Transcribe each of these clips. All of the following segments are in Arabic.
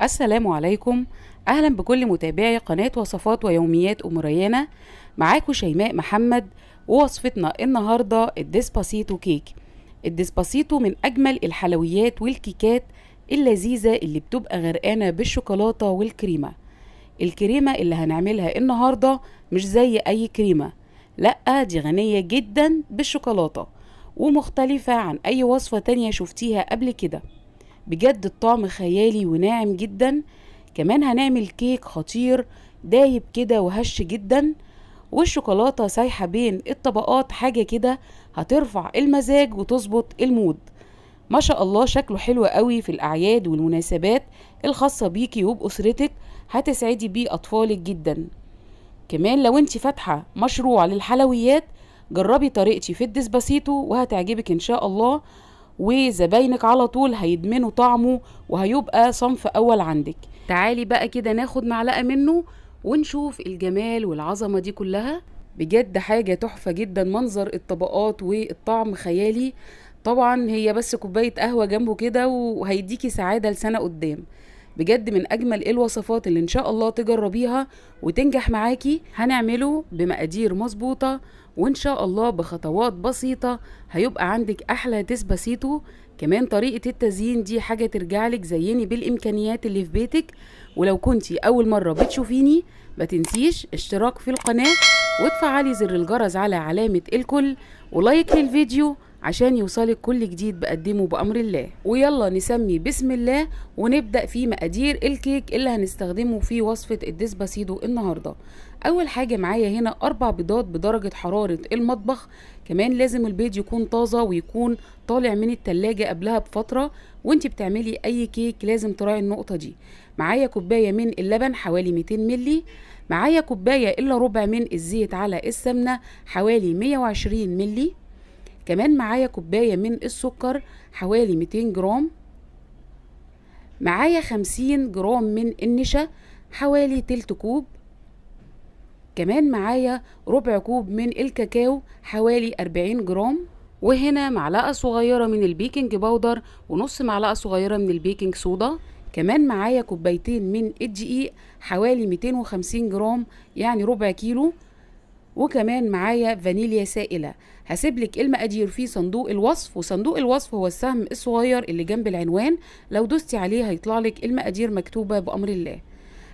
السلام عليكم اهلا بكل متابعي قناه وصفات ويوميات ام ريانه معاكم شيماء محمد ووصفتنا النهارده الديسباسيتو كيك الديسباسيتو من اجمل الحلويات والكيكات اللذيذه اللي بتبقى غرقانه بالشوكولاته والكريمه الكريمه اللي هنعملها النهارده مش زي اي كريمه لا دي غنيه جدا بالشوكولاته ومختلفه عن اي وصفه تانية شفتيها قبل كده بجد الطعم خيالي وناعم جدا كمان هنعمل كيك خطير دايب كده وهش جدا والشوكولاتة سايحة بين الطبقات حاجة كده هترفع المزاج وتظبط المود ما شاء الله شكله حلو قوي في الأعياد والمناسبات الخاصة بيكي وبأسرتك هتسعدي بيه أطفالك جدا كمان لو انت فاتحة مشروع للحلويات جربي طريقتي في الدسباسيتو وهتعجبك إن شاء الله وزباينك على طول هيدمنوا طعمه وهيبقى صنف اول عندك تعالي بقى كده ناخد معلقه منه ونشوف الجمال والعظمه دي كلها بجد حاجه تحفه جدا منظر الطبقات والطعم خيالي طبعا هي بس كوبايه قهوه جنبه كده وهيديكي سعاده لسنه قدام بجد من اجمل الوصفات اللي ان شاء الله تجربيها وتنجح معاكي هنعمله بمقادير مظبوطه وان شاء الله بخطوات بسيطة هيبقى عندك احلى تسباسيتو كمان طريقة التزيين دي حاجة ترجعلك زيني بالامكانيات اللي في بيتك ولو كنتي اول مرة بتشوفيني ما تنسيش اشتراك في القناة وتفعلي زر الجرس على علامة الكل ولايك للفيديو عشان يوصلك كل جديد بقدمه بأمر الله ويلا نسمي بسم الله ونبدأ في مقادير الكيك اللي هنستخدمه في وصفة الديسباسيدو النهاردة اول حاجه معايا هنا اربع بيضات بدرجه حراره المطبخ كمان لازم البيض يكون طازه ويكون طالع من التلاجة قبلها بفتره وانت بتعملي اي كيك لازم تراعي النقطه دي معايا كوبايه من اللبن حوالي 200 ملي معايا كوبايه الا ربع من الزيت على السمنه حوالي 120 ملي كمان معايا كوبايه من السكر حوالي 200 جرام معايا 50 جرام من النشا حوالي تلت كوب كمان معايا ربع كوب من الكاكاو حوالي 40 جرام وهنا معلقة صغيرة من البيكنج باودر ونص معلقة صغيرة من البيكنج صودا كمان معايا كوبايتين من الدقيق حوالي 250 جرام يعني ربع كيلو وكمان معايا فانيليا سائلة هسيبلك المقادير في صندوق الوصف وصندوق الوصف هو السهم الصغير اللي جنب العنوان لو دوستي عليه هيطلعلك المقادير مكتوبة بأمر الله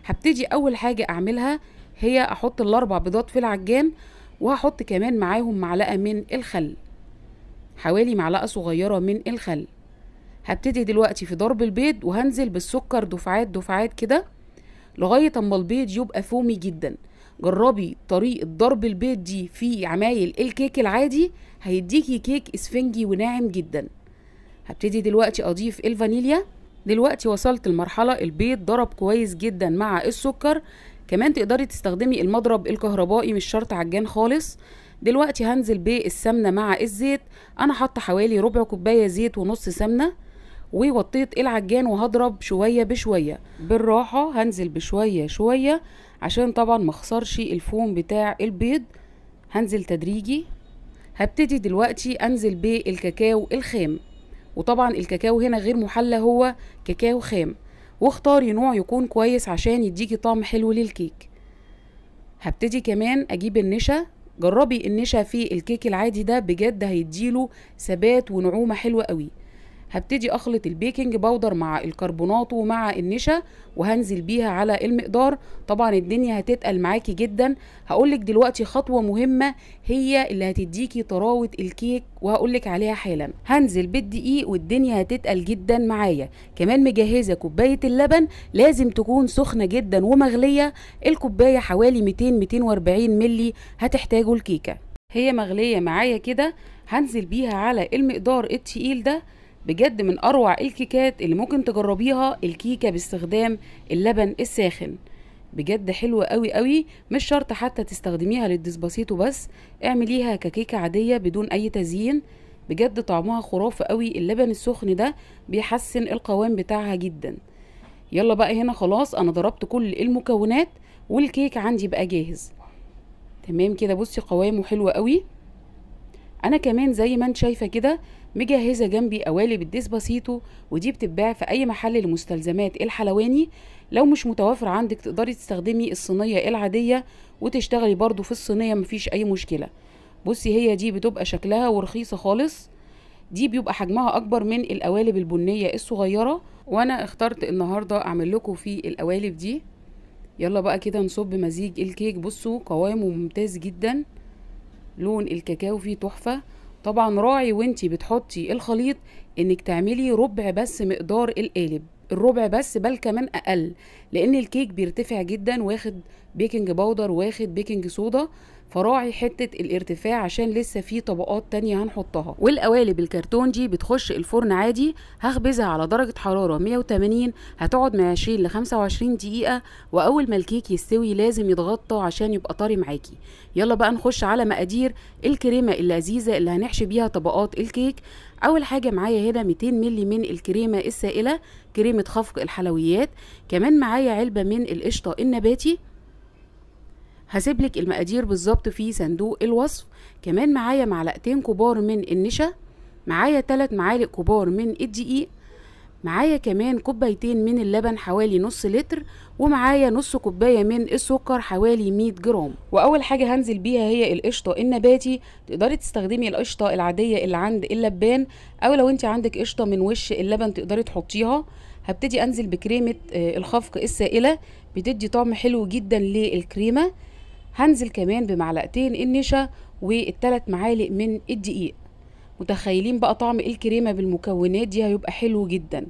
هبتدي أول حاجة أعملها هي احط الاربع بيضات في العجان وهحط كمان معاهم معلقه من الخل حوالي معلقه صغيره من الخل هبتدي دلوقتي في ضرب البيض وهنزل بالسكر دفعات دفعات كده لغايه اما البيض يبقى فومي جدا جربي طريقه ضرب البيض دي في عمايل الكيك العادي هيديكي كيك اسفنجي وناعم جدا هبتدي دلوقتي اضيف الفانيليا دلوقتي وصلت المرحله البيض ضرب كويس جدا مع السكر كمان تقدري تستخدمي المضرب الكهربائي مش شرط عجان خالص دلوقتي هنزل بالسمنة مع الزيت انا حاطة حوالي ربع كوباية زيت ونص سمنة ووطيت العجان وهضرب شوية بشوية بالراحة هنزل بشوية شوية عشان طبعا مخسرش الفوم بتاع البيض هنزل تدريجي هبتدي دلوقتي انزل بالكاكاو الخام وطبعا الكاكاو هنا غير محلى هو كاكاو خام واختاري نوع يكون كويس عشان يديكي طعم حلو للكيك هبتدي كمان اجيب النشا جربي النشا في الكيك العادي ده بجد هيديله ثبات ونعومه حلوه قوي هبتدي اخلط البيكنج باودر مع الكربونات ومع النشا وهنزل بيها على المقدار طبعا الدنيا هتتقل معاكي جدا هقولك دلوقتي خطوه مهمه هي اللي هتديكي طراوه الكيك وهقولك عليها حالا هنزل بالدقيق والدنيا هتتقل جدا معايا كمان مجهزه كوبايه اللبن لازم تكون سخنه جدا ومغليه الكوبايه حوالي 200 240 ملي هتحتاجوا الكيكه هي مغليه معايا كده هنزل بيها على المقدار التقيل ده بجد من اروع الكيكات اللي ممكن تجربيها الكيكه باستخدام اللبن الساخن بجد حلوه قوي قوي مش شرط حتى تستخدميها للديسباسيتو بس اعمليها ككيكه عاديه بدون اي تزيين بجد طعمها خرافه قوي اللبن السخن ده بيحسن القوام بتاعها جدا يلا بقى هنا خلاص انا ضربت كل المكونات والكيك عندي بقى جاهز تمام كده بصي قوامه حلو قوي انا كمان زي ما انت شايفه كده مجهزه جنبي قوالب الديس باسيتو ودي بتتباع في اي محل لمستلزمات الحلواني لو مش متوافر عندك تقدري تستخدمي الصينيه العاديه وتشتغلي برضو في الصينيه مفيش اي مشكله بصي هي دي بتبقى شكلها ورخيصه خالص دي بيبقى حجمها اكبر من القوالب البنيه الصغيره وانا اخترت النهارده اعمل لكم في القوالب دي يلا بقى كده نصب مزيج الكيك بصوا قوامه ممتاز جدا لون الكاكاو فيه تحفه طبعا راعي وانتي بتحطي الخليط انك تعملي ربع بس مقدار القالب الربع بس بل كمان اقل لان الكيك بيرتفع جدا واخد بيكنج باودر واخد بيكنج صودا فراعي حته الارتفاع عشان لسه في طبقات تانية هنحطها والقوالب الكرتون دي بتخش الفرن عادي هخبزها على درجه حراره 180 هتقعد من 20 ل 25 دقيقه واول ما الكيك يستوي لازم يتغطى عشان يبقى طري معاكي يلا بقى نخش على مقادير الكريمه اللذيذه اللي هنحشي بيها طبقات الكيك اول حاجه معايا هنا 200 مللي من الكريمه السائله كريمه خفق الحلويات كمان معايا علبه من القشطه النباتي هسيبلك المقادير بالظبط في صندوق الوصف كمان معايا معلقتين كبار من النشا معايا 3 معالق كبار من الدقيق معايا كمان كوبايتين من اللبن حوالي نص لتر ومعايا نص كوبايه من السكر حوالي 100 جرام واول حاجه هنزل بيها هي القشطه النباتي تقدري تستخدمي القشطه العاديه اللي عند اللبان او لو انت عندك قشطه من وش اللبن تقدري تحطيها هبتدي انزل بكريمه آه، الخفق السائله بتدي طعم حلو جدا للكريمه هنزل كمان بمعلقتين النشا والتلات معالق من الدقيق متخيلين بقى طعم الكريمة بالمكونات دي هيبقى حلو جدا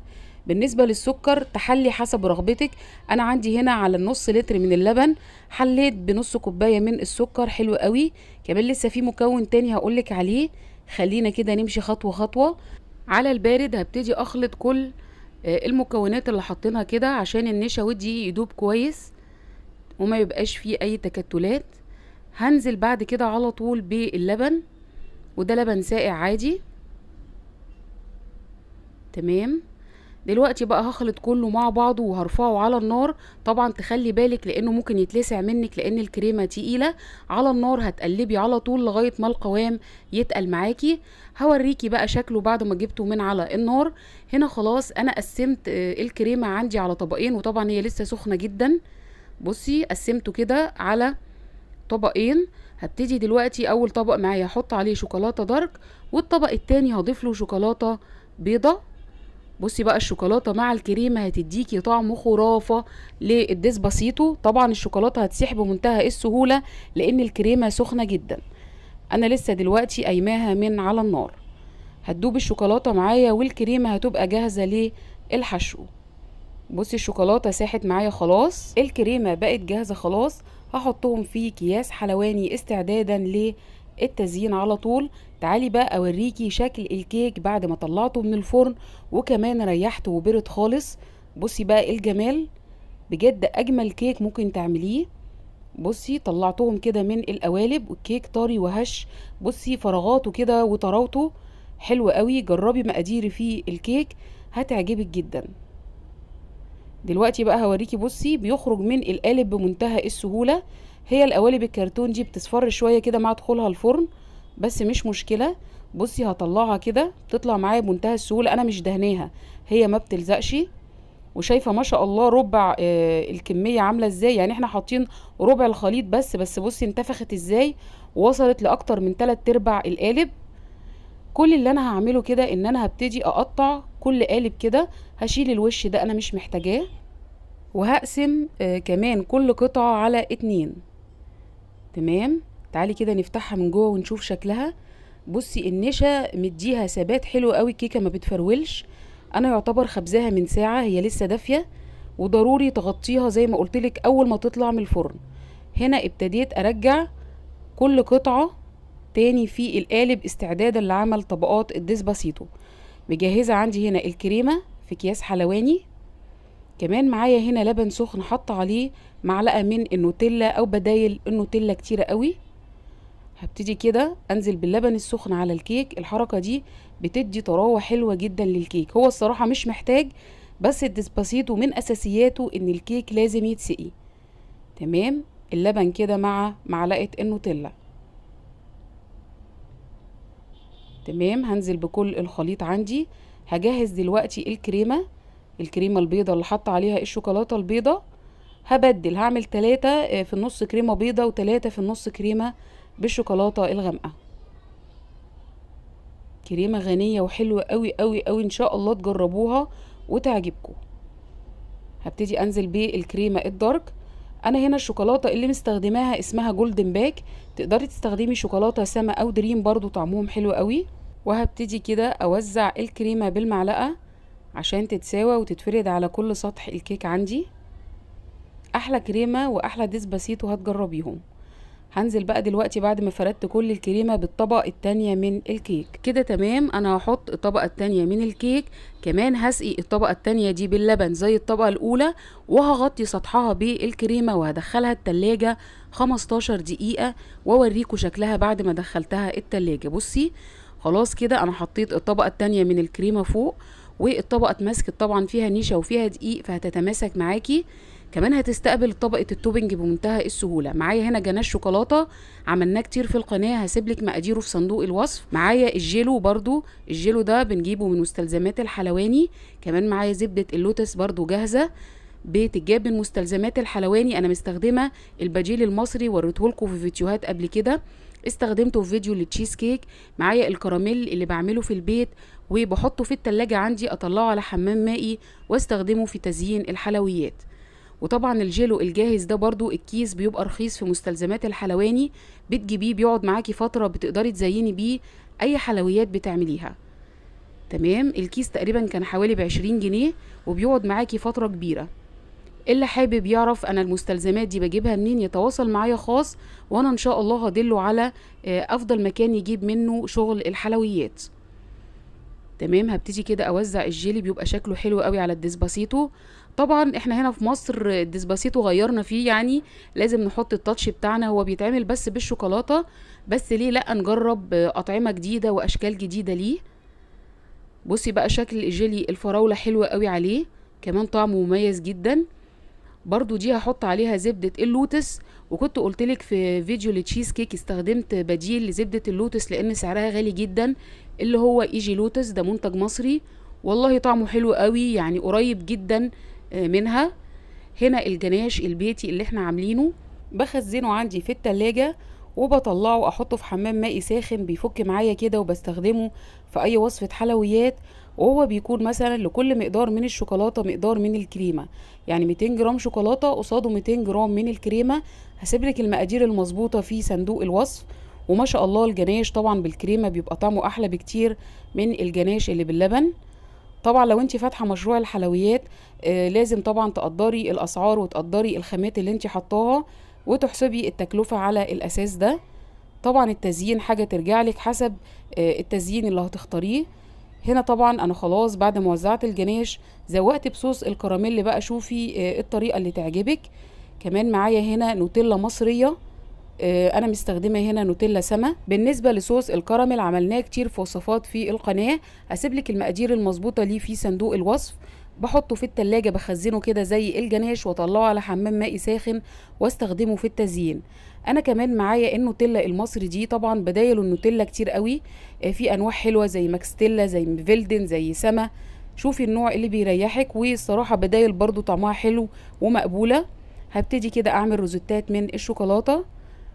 بالنسبة للسكر تحلي حسب رغبتك أنا عندي هنا على النص لتر من اللبن حليت بنص كوباية من السكر حلو قوي كمان لسه في مكون تاني هقولك عليه خلينا كده نمشي خطوة خطوة على البارد هبتدي أخلط كل آه، المكونات اللي حاطينها كده عشان النشا والدقيق يدوب كويس وما يبقاش فيه اي تكتلات هنزل بعد كده على طول باللبن وده لبن سائع عادي تمام دلوقتي بقى هخلط كله مع بعضه وهرفعه على النار طبعا تخلي بالك لانه ممكن يتلسع منك لان الكريمه تقيله على النار هتقلبي على طول لغايه ما القوام يتقل معاكي هوريكي بقى شكله بعد ما جبته من على النار هنا خلاص انا قسمت آه، الكريمه عندي على طبقين وطبعا هي لسه سخنه جدا بصي قسمته كده على طبقين هبتدي دلوقتي اول طبق معايا هحط عليه شوكولاته دارك والطبق التاني هضيف له شوكولاته بيضه بصي بقى الشوكولاته مع الكريمه هتديكي طعم خرافه بسيطه طبعا الشوكولاته هتسيح بمنتهى السهوله لان الكريمه سخنه جدا انا لسه دلوقتي قايماها من على النار هتدوب الشوكولاته معايا والكريمه هتبقى جاهزه للحشو بصي الشوكولاته ساحت معايا خلاص الكريمه بقت جاهزه خلاص هحطهم في كياس حلواني استعدادا للتزيين على طول تعالي بقى اوريكي شكل الكيك بعد ما طلعته من الفرن وكمان ريحته وبرد خالص بصي بقى الجمال بجد اجمل كيك ممكن تعمليه بصي طلعتهم كده من القوالب والكيك طري وهش بصي فراغاته كده وطراوته حلو قوي جربي مقاديري في الكيك هتعجبك جدا دلوقتي بقى هوريكي بصي بيخرج من القالب بمنتهى السهوله هي القوالب الكرتون دي بتصفر شويه كده مع دخولها الفرن بس مش مشكله بصي هطلعها كده بتطلع معايا بمنتهى السهوله انا مش دهناها هي ما بتلزقش وشايفه ما شاء الله ربع آه الكميه عامله ازاي يعني احنا حاطين ربع الخليط بس بس بصي انتفخت ازاي وصلت لاكتر من 3 ارباع القالب كل اللي انا هعمله كده ان انا هبتدي اقطع كل قالب كده هشيل الوش ده انا مش محتاجاه وهقسم آه كمان كل قطعة على اتنين تمام تعالي كده نفتحها من جوه ونشوف شكلها بصي النشا مديها ثبات حلو قوي الكيكه ما بتفرولش انا يعتبر خبزاها من ساعه هي لسه دافيه وضروري تغطيها زي ما قلتلك اول ما تطلع من الفرن هنا ابتديت ارجع كل قطعه تاني في القالب استعدادا لعمل طبقات الديسباسيتو مجهزة عندي هنا الكريمة في اكياس حلواني كمان معايا هنا لبن سخن حط عليه معلقة من النوتيلا او بدايل النوتيلا كتيرة قوي هبتدي كده انزل باللبن السخن على الكيك الحركة دي بتدي طراوة حلوة جدا للكيك هو الصراحة مش محتاج بس الديسباسيتو من اساسياته ان الكيك لازم يتسقي تمام اللبن كده مع معلقة النوتيلا تمام هنزل بكل الخليط عندي هجهز دلوقتي الكريمة الكريمة البيضة اللي حط عليها الشوكولاتة البيضة هبدل هعمل تلاتة آه، في النص كريمة بيضة وتلاتة في النص كريمة بالشوكولاتة الغامقة كريمة غنية وحلوة قوي قوي قوي ان شاء الله تجربوها وتعجبكم هبتدي انزل بالكريمة الدارك انا هنا الشوكولاتة اللي مستخدماها اسمها جولدن باك تقدري تستخدمي شوكولاتة سما او دريم برضو طعمهم حلو قوي وهبتدي كده اوزع الكريمة بالمعلقة عشان تتساوى وتتفرد على كل سطح الكيك عندي احلى كريمة واحلى بسيط وهتجربيهم هنزل بقى دلوقتي بعد ما فردت كل الكريمه بالطبقه التانيه من الكيك كده تمام انا هحط الطبقه التانيه من الكيك كمان هسقي الطبقه التانيه دي باللبن زي الطبقه الاولى وهغطي سطحها بالكريمه وهدخلها التلاجة 15 دقيقه واوريكم شكلها بعد ما دخلتها التلاجة بصي خلاص كده انا حطيت الطبقه التانية من الكريمه فوق والطبقه اتمسكت طبعا فيها نيشه وفيها دقيق فهتتماسك معاكي كمان هتستقبل طبقه التوبنج بمنتهى السهوله معايا هنا جناش شوكولاته عملناه كتير في القناه هسيب لك مقاديره في صندوق الوصف معايا الجيلو برضو الجيلو ده بنجيبه من مستلزمات الحلواني كمان معايا زبده اللوتس برضو جاهزه بتتجاب من مستلزمات الحلواني انا مستخدمه البجيل المصري وريته لكم في فيديوهات قبل كده استخدمته في فيديو للتشيز كيك معايا الكراميل اللي بعمله في البيت وبحطه في التلاجة عندي اطلعه على حمام مائي واستخدمه في تزيين الحلويات وطبعا الجيلو الجاهز ده برضو الكيس بيبقى رخيص في مستلزمات الحلواني بتجيبيه بيقعد معاكي فترة بتقدري تزيني بيه اي حلويات بتعمليها تمام الكيس تقريبا كان حوالي بعشرين جنيه وبيقعد معاكي فترة كبيرة اللي حابب يعرف انا المستلزمات دي بجيبها منين يتواصل معايا خاص وانا ان شاء الله هدله على آه، افضل مكان يجيب منه شغل الحلويات تمام هبتدي كده اوزع الجيلي بيبقى شكله حلو قوي على الديسباسيتو طبعا احنا هنا في مصر الديسباسيتو غيرنا فيه يعني لازم نحط التاتش بتاعنا هو بيتعمل بس بالشوكولاته بس ليه لا نجرب آه، اطعمه جديده واشكال جديده ليه بصي بقى شكل الجيلي الفراوله حلوه قوي عليه كمان طعمه مميز جدا برضو دي هحط عليها زبدة اللوتس وكنت قلتلك في فيديو لتشيز كيك استخدمت بديل لزبدة اللوتس لان سعرها غالي جدا اللي هو ايجي e لوتس ده منتج مصري والله طعمه حلو قوي يعني قريب جدا آه، منها هنا الجناش البيتي اللي احنا عاملينه بخزنه عندي في التلاجة وبطلعه احطه في حمام مائي ساخن بيفك معايا كده وبستخدمه في اي وصفة حلويات وهو بيكون مثلا لكل مقدار من الشوكولاته مقدار من الكريمه يعني 200 جرام شوكولاته قصاده 200 جرام من الكريمه هسيب لك المقادير المظبوطه في صندوق الوصف وما شاء الله الجناش طبعا بالكريمه بيبقى طعمه احلى بكتير من الجناش اللي باللبن طبعا لو انت فاتحه مشروع الحلويات آه لازم طبعا تقدري الاسعار وتقدري الخامات اللي انت حطاها وتحسبي التكلفه على الاساس ده طبعا التزيين حاجه ترجع لك حسب آه التزيين اللي هتختاريه هنا طبعا انا خلاص بعد ما وزعت الجناش زوقت بصوص الكراميل بقى شوفي آه، الطريقه اللي تعجبك كمان معايا هنا نوتيلا مصريه آه، انا مستخدمه هنا نوتيلا سما بالنسبه لصوص الكراميل عملناه كتير في وصفات في القناه هسيب لك المقادير المظبوطه ليه في صندوق الوصف بحطه في التلاجة بخزنه كده زي الجناش واطلعه على حمام مائي ساخن واستخدمه في التزيين انا كمان معايا النوتيلا المصري دي طبعا بدايل النوتيلا كتير قوي آه، في انواع حلوه زي ماكستيلا زي فيلدن زي سما شوفي النوع اللي بيريحك والصراحه بدايل برضو طعمها حلو ومقبوله هبتدي كده اعمل روزتات من الشوكولاته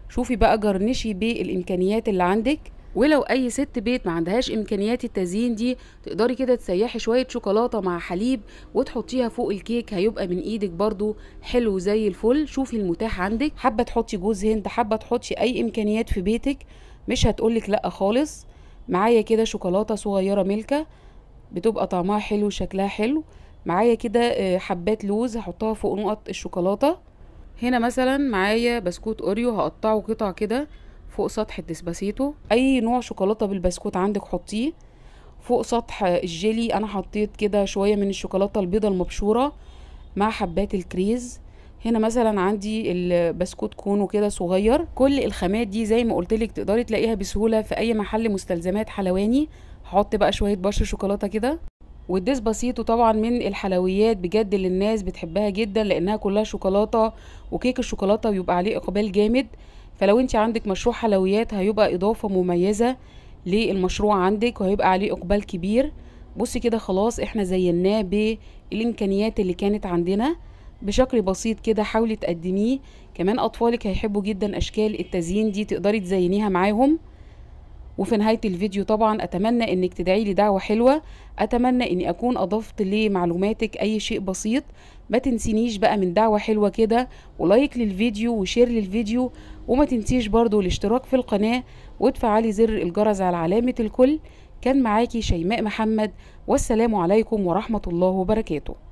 شوفي بقى جرنشي بالامكانيات اللي عندك ولو اي ست بيت ما عندهاش امكانيات التزيين دي تقدري كده تسيحي شويه شوكولاته مع حليب وتحطيها فوق الكيك هيبقى من ايدك برضو حلو زي الفل شوفي المتاح عندك حابه تحطي جوز هند حابه تحطي اي امكانيات في بيتك مش هتقولك لا خالص معايا كده شوكولاته صغيره ملكه بتبقى طعمها حلو شكلها حلو معايا كده آه، حبات لوز هحطها فوق نقط الشوكولاته هنا مثلا معايا بسكوت اوريو هقطعه قطع كده فوق سطح الدسباسيتو اي نوع شوكولاته بالبسكوت عندك حطيه فوق سطح الجيلي انا حطيت كده شويه من الشوكولاته البيضه المبشوره مع حبات الكريز هنا مثلا عندي البسكوت كونو كده صغير كل الخامات دي زي ما قلتلك تقدري تلاقيها بسهوله في اي محل مستلزمات حلواني هحط بقى شويه بشر شوكولاته كده والديس بسيطه طبعا من الحلويات بجد اللي الناس بتحبها جدا لانها كلها شوكولاته وكيك الشوكولاته بيبقى عليه اقبال جامد فلو انت عندك مشروع حلويات هيبقى اضافه مميزه للمشروع عندك وهيبقى عليه اقبال كبير بصي كده خلاص احنا زيناه بالامكانيات اللي كانت عندنا بشكل بسيط كده حاولي تقدميه كمان اطفالك هيحبوا جدا اشكال التزيين دي تقدري تزينيها معاهم وفي نهايه الفيديو طبعا اتمنى انك تدعي لي دعوه حلوه اتمنى اني اكون اضفت لمعلوماتك اي شيء بسيط ما تنسينيش بقى من دعوه حلوه كده ولايك للفيديو وشير للفيديو وما تنسيش برضو الاشتراك في القناة وتفعلي زر الجرس على علامة الكل كان معاكي شيماء محمد والسلام عليكم ورحمة الله وبركاته